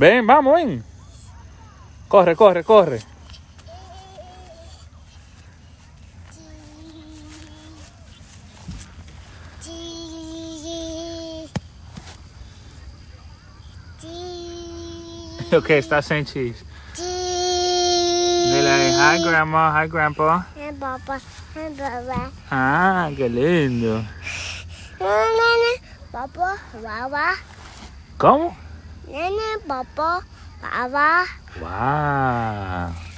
Ven, vamos, ven. Corre, corre, corre. Okay, está saying cheese. Cheese. Be like, hi, Grandma. Hi, Grandpa. Hi, Papa. Hi, Baba. Ah, que lindo. Papa, Baba. Como? 奶奶、宝宝娃娃哇。